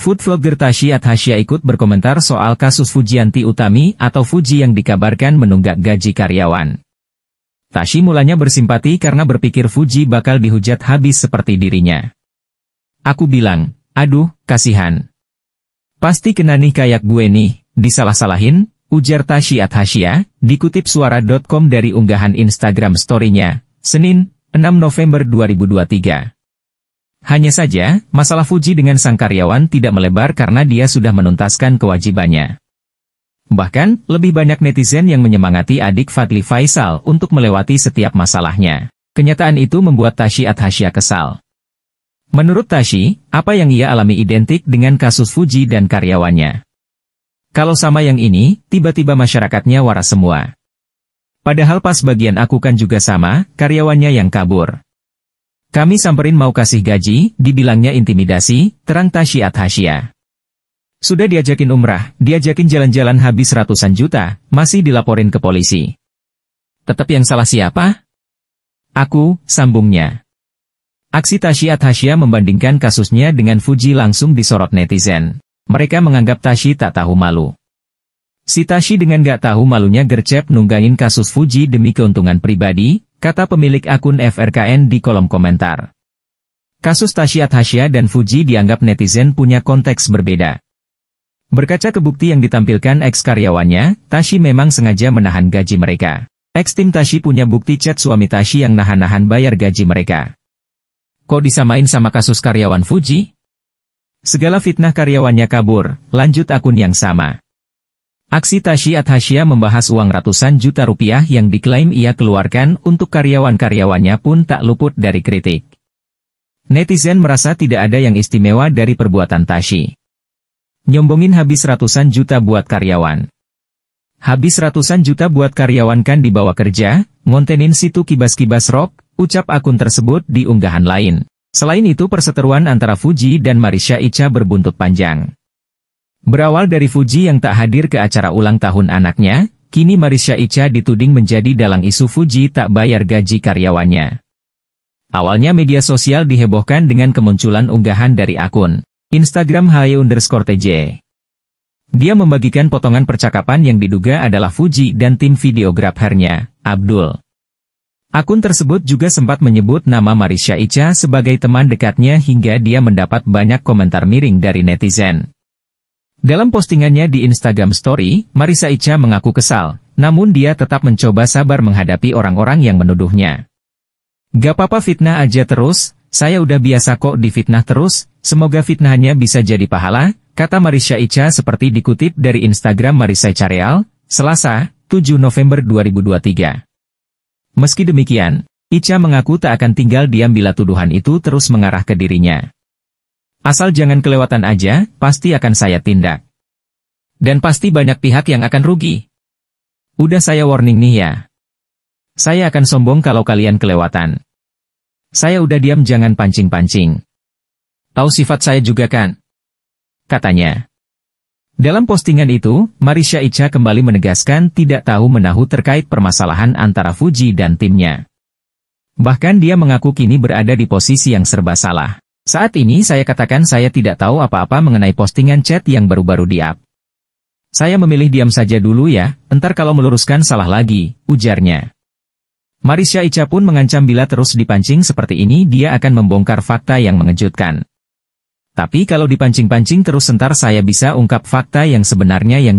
Food vlogger Tashi Hasya ikut berkomentar soal kasus Fujianti Utami atau Fuji yang dikabarkan menunggak gaji karyawan. Tashi mulanya bersimpati karena berpikir Fuji bakal dihujat habis seperti dirinya. Aku bilang, aduh, kasihan. Pasti kena nih kayak gue nih, disalah-salahin, ujar Tashi Hasya, dikutip suara.com dari unggahan Instagram story-nya, Senin, 6 November 2023. Hanya saja, masalah Fuji dengan sang karyawan tidak melebar karena dia sudah menuntaskan kewajibannya. Bahkan, lebih banyak netizen yang menyemangati adik Fadli Faisal untuk melewati setiap masalahnya. Kenyataan itu membuat Tashi Adhasya kesal. Menurut Tashi, apa yang ia alami identik dengan kasus Fuji dan karyawannya. Kalau sama yang ini, tiba-tiba masyarakatnya waras semua. Padahal pas bagian aku kan juga sama, karyawannya yang kabur. Kami samperin mau kasih gaji, dibilangnya intimidasi, terang Tasyiat Hasya. Sudah diajakin umrah, diajakin jalan-jalan habis ratusan juta, masih dilaporin ke polisi. Tetap yang salah siapa? Aku, sambungnya. Aksi Tashi Hasya membandingkan kasusnya dengan Fuji langsung disorot netizen. Mereka menganggap Tashi tak tahu malu. Si Tashi dengan gak tahu malunya gercep nunggain kasus Fuji demi keuntungan pribadi, kata pemilik akun FRKN di kolom komentar. Kasus Tasya Tasya dan Fuji dianggap netizen punya konteks berbeda. Berkaca ke bukti yang ditampilkan ex karyawannya, Tashi memang sengaja menahan gaji mereka. Ex tim Tashi punya bukti chat suami Tashi yang nahan-nahan bayar gaji mereka. Kok disamain sama kasus karyawan Fuji? Segala fitnah karyawannya kabur, lanjut akun yang sama. Aksi Tashi Hasya membahas uang ratusan juta rupiah yang diklaim ia keluarkan untuk karyawan-karyawannya pun tak luput dari kritik. Netizen merasa tidak ada yang istimewa dari perbuatan Tashi. Nyombongin habis ratusan juta buat karyawan. Habis ratusan juta buat karyawan kan dibawa kerja, ngontenin situ kibas-kibas rock, ucap akun tersebut di unggahan lain. Selain itu perseteruan antara Fuji dan Marisha Ica berbuntut panjang. Berawal dari Fuji yang tak hadir ke acara ulang tahun anaknya, kini Marisha Icha dituding menjadi dalang isu Fuji tak bayar gaji karyawannya. Awalnya media sosial dihebohkan dengan kemunculan unggahan dari akun Instagram Haye underscore TJ. Dia membagikan potongan percakapan yang diduga adalah Fuji dan tim videografernya, Abdul. Akun tersebut juga sempat menyebut nama Marisha Icha sebagai teman dekatnya hingga dia mendapat banyak komentar miring dari netizen. Dalam postingannya di Instagram Story, Marisa Ica mengaku kesal, namun dia tetap mencoba sabar menghadapi orang-orang yang menuduhnya. Gak apa-apa fitnah aja terus, saya udah biasa kok difitnah terus, semoga fitnahnya bisa jadi pahala, kata Marisa Ica seperti dikutip dari Instagram Marisa Cariel, Selasa, 7 November 2023. Meski demikian, Ica mengaku tak akan tinggal diam bila tuduhan itu terus mengarah ke dirinya. Asal jangan kelewatan aja, pasti akan saya tindak. Dan pasti banyak pihak yang akan rugi. Udah saya warning nih ya. Saya akan sombong kalau kalian kelewatan. Saya udah diam jangan pancing-pancing. Tahu sifat saya juga kan? Katanya. Dalam postingan itu, Marisha Icha kembali menegaskan tidak tahu menahu terkait permasalahan antara Fuji dan timnya. Bahkan dia mengaku kini berada di posisi yang serba salah. Saat ini saya katakan saya tidak tahu apa-apa mengenai postingan chat yang baru-baru di-up. Saya memilih diam saja dulu ya, entar kalau meluruskan salah lagi, ujarnya. Marisha Ica pun mengancam bila terus dipancing seperti ini dia akan membongkar fakta yang mengejutkan. Tapi kalau dipancing-pancing terus entar saya bisa ungkap fakta yang sebenarnya yang